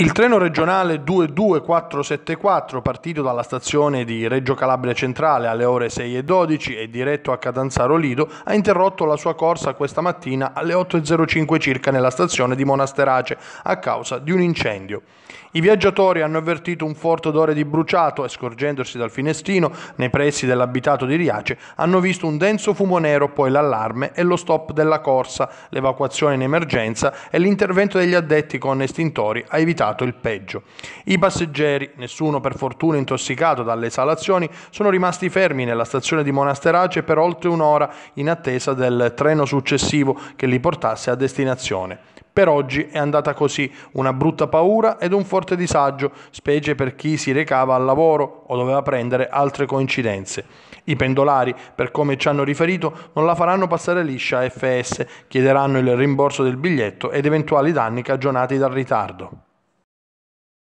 Il treno regionale 22474, partito dalla stazione di Reggio Calabria Centrale alle ore 6.12 e diretto a Catanzaro Lido, ha interrotto la sua corsa questa mattina alle 8.05 circa nella stazione di Monasterace a causa di un incendio. I viaggiatori hanno avvertito un forte odore di bruciato e scorgendosi dal finestrino nei pressi dell'abitato di Riace hanno visto un denso fumo nero, poi l'allarme e lo stop della corsa, l'evacuazione in emergenza e l'intervento degli addetti con estintori ha evitato verificato il peggio. I passeggeri, nessuno per fortuna intossicato dalle esalazioni, sono rimasti fermi nella stazione di Monasterace per oltre un'ora in attesa del treno successivo che li portasse a destinazione. Per oggi è andata così, una brutta paura ed un forte disagio, specie per chi si recava al lavoro o doveva prendere altre coincidenze. I pendolari, per come ci hanno riferito, non la faranno passare liscia a FS, chiederanno il rimborso del biglietto ed eventuali danni cagionati dal ritardo.